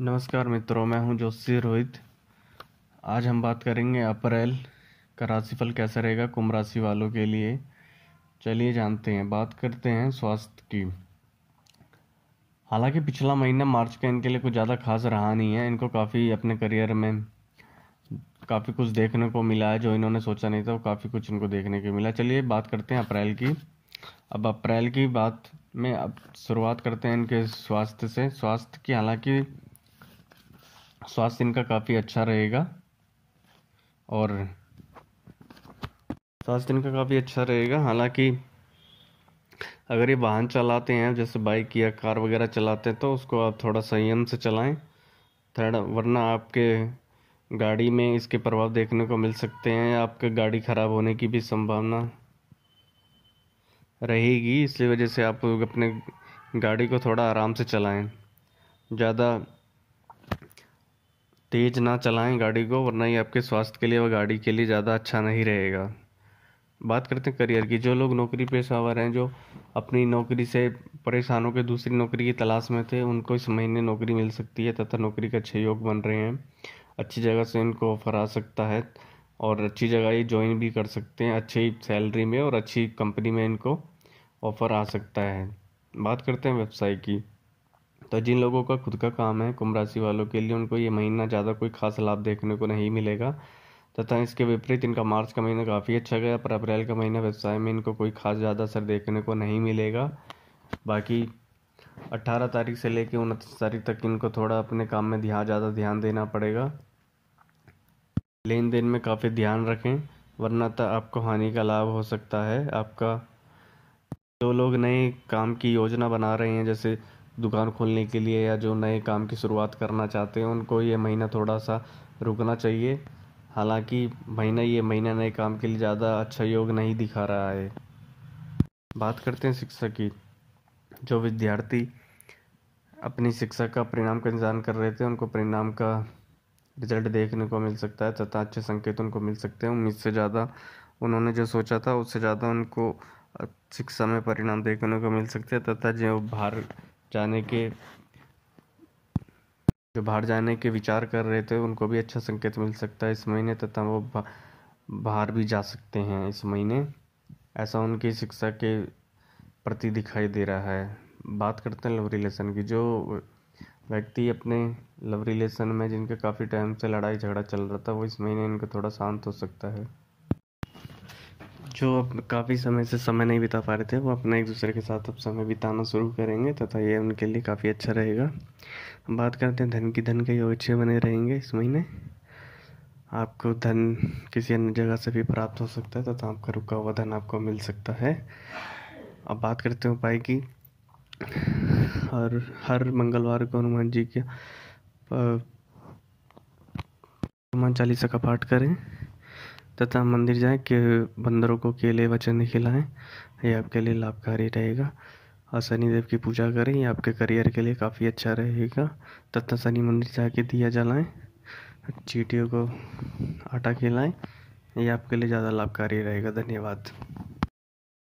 नमस्कार मित्रों मैं हूं जोशी रोहित आज हम बात करेंगे अप्रैल का राशिफल कैसा रहेगा कुंभ राशि वालों के लिए चलिए जानते हैं बात करते हैं स्वास्थ्य की हालांकि पिछला महीना मार्च का इनके लिए कुछ ज़्यादा खास रहा नहीं है इनको काफ़ी अपने करियर में काफ़ी कुछ देखने को मिला है जो इन्होंने सोचा नहीं था वो काफ़ी कुछ इनको देखने को मिला चलिए बात करते हैं अप्रैल की अब अप्रैल की बात में अब शुरुआत करते हैं इनके स्वास्थ्य से स्वास्थ्य की हालांकि स्वास्थ्य इनका काफ़ी अच्छा रहेगा और स्वास्थ्य इनका काफ़ी अच्छा रहेगा हालांकि अगर ये वाहन चलाते हैं जैसे बाइक या कार वगैरह चलाते हैं तो उसको आप थोड़ा संयम से चलाएं थर्ड वरना आपके गाड़ी में इसके प्रभाव देखने को मिल सकते हैं आपके गाड़ी ख़राब होने की भी संभावना रहेगी इसलिए वजह से आप अपने गाड़ी को थोड़ा आराम से चलाएं ज़्यादा तेज़ ना चलाएं गाड़ी को वरना ये आपके स्वास्थ्य के लिए व गाड़ी के लिए ज़्यादा अच्छा नहीं रहेगा बात करते हैं करियर की जो लोग नौकरी पेशावर हैं जो अपनी नौकरी से परेशान होकर दूसरी नौकरी की तलाश में थे उनको इस महीने नौकरी मिल सकती है तथा नौकरी के अच्छे योग बन रहे हैं अच्छी जगह से इनको ऑफर आ सकता है और अच्छी जगह ये ज्वाइन भी कर सकते हैं अच्छी सैलरी में और अच्छी कंपनी में इनको ऑफ़र आ सकता है बात करते हैं व्यवसाय की तो जिन लोगों का खुद का काम है कुंभ राशि वालों के लिए उनको ये महीना ज़्यादा कोई खास लाभ देखने को नहीं मिलेगा तथा इसके विपरीत इनका मार्च का महीना काफ़ी अच्छा गया पर अप्रैल का महीना व्यवसाय में इनको कोई खास ज़्यादा असर देखने को नहीं मिलेगा बाकी 18 तारीख से लेकर उनतीस तारीख तक इनको थोड़ा अपने काम में ध्यान ज़्यादा ध्यान देना पड़ेगा लेन देन में काफ़ी ध्यान रखें वरना तो आपको हानि का लाभ हो सकता है आपका जो लोग नए काम की योजना बना रहे हैं जैसे दुकान खोलने के लिए या जो नए काम की शुरुआत करना चाहते हैं उनको ये महीना थोड़ा सा रुकना चाहिए हालांकि महीना ये महीना नए काम के लिए ज़्यादा अच्छा योग नहीं दिखा रहा है बात करते हैं शिक्षा की जो विद्यार्थी अपनी शिक्षा का परिणाम का इंतजार कर रहे थे उनको परिणाम का रिजल्ट देखने को मिल सकता है तथा अच्छे संकेत उनको मिल सकते हैं उम्मीद से ज़्यादा उन्होंने जो सोचा था उससे ज़्यादा उनको शिक्षा में परिणाम देखने को मिल सकते हैं तथा जो बाहर जाने के जो बाहर जाने के विचार कर रहे थे उनको भी अच्छा संकेत मिल सकता है इस महीने तथा वो बाहर भी जा सकते हैं इस महीने ऐसा उनकी शिक्षा के प्रति दिखाई दे रहा है बात करते हैं लव रिलेशन की जो व्यक्ति अपने लव रिलेशन में जिनके काफ़ी टाइम से लड़ाई झगड़ा चल रहा था वो इस महीने इनको थोड़ा शांत हो सकता है जो अब काफ़ी समय से समय नहीं बिता पा रहे थे वो अपना एक दूसरे के साथ अब समय बिताना शुरू करेंगे तथा ये उनके लिए काफ़ी अच्छा रहेगा हम बात करते हैं धन की धन के योग अच्छे बने रहेंगे इस महीने आपको धन किसी अन्य जगह से भी प्राप्त हो सकता है तथा आपका रुका हुआ धन आपको मिल सकता है अब बात करते हैं उपाय की और हर मंगलवार को हनुमान जी के हनुमान चालीसा का पाठ करें तथा मंदिर जाएं कि बंदरों को केले वचन खिलाएँ खिलाएं ये आपके लिए लाभकारी रहेगा और शनिदेव की पूजा करें ये आपके करियर के लिए काफ़ी अच्छा रहेगा तथा शनि मंदिर जाके दिया जलाएं चीटियों को आटा खिलाएं ये आपके लिए ज़्यादा लाभकारी रहेगा धन्यवाद